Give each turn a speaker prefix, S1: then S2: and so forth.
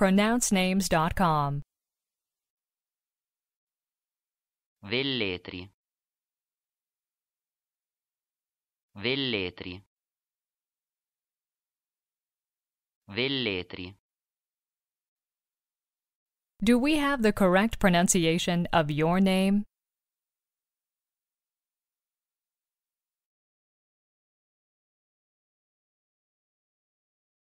S1: pronouncenames.com.
S2: Velletri. Velletri. Velletri.
S1: Do we have the correct pronunciation of your name?